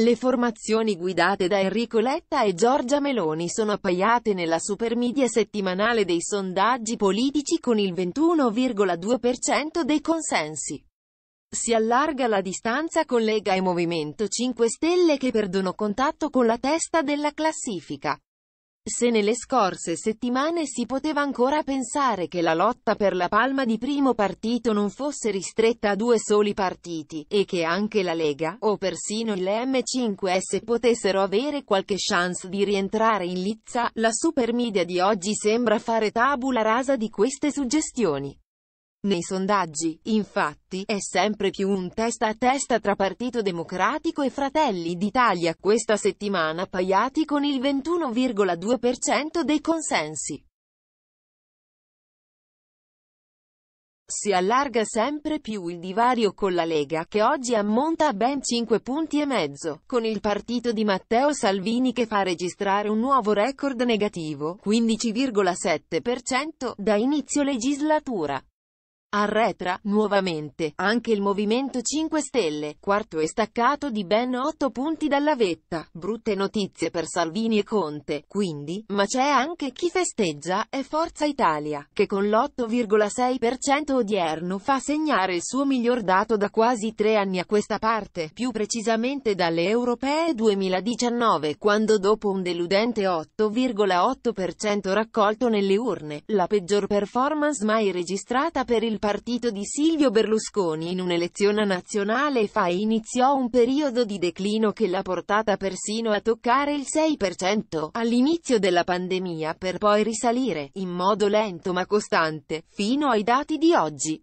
Le formazioni guidate da Enrico Letta e Giorgia Meloni sono appaiate nella supermedia settimanale dei sondaggi politici con il 21,2% dei consensi. Si allarga la distanza con Lega e Movimento 5 Stelle che perdono contatto con la testa della classifica. Se nelle scorse settimane si poteva ancora pensare che la lotta per la palma di primo partito non fosse ristretta a due soli partiti, e che anche la Lega, o persino il M5S potessero avere qualche chance di rientrare in lizza, la supermedia di oggi sembra fare tabula rasa di queste suggestioni. Nei sondaggi, infatti, è sempre più un testa a testa tra Partito Democratico e Fratelli d'Italia. Questa settimana Paiati con il 21,2% dei consensi. Si allarga sempre più il divario con la Lega, che oggi ammonta a ben 5 punti e mezzo, con il partito di Matteo Salvini che fa registrare un nuovo record negativo, 15,7%, da inizio legislatura. Arretra, nuovamente, anche il Movimento 5 Stelle, quarto e staccato di ben 8 punti dalla vetta. Brutte notizie per Salvini e Conte, quindi, ma c'è anche chi festeggia, è Forza Italia, che con l'8,6% odierno fa segnare il suo miglior dato da quasi tre anni a questa parte, più precisamente dalle europee 2019, quando dopo un deludente 8,8% raccolto nelle urne, la peggior performance mai registrata per il partito di Silvio Berlusconi in un'elezione nazionale fa iniziò un periodo di declino che l'ha portata persino a toccare il 6% all'inizio della pandemia per poi risalire, in modo lento ma costante, fino ai dati di oggi.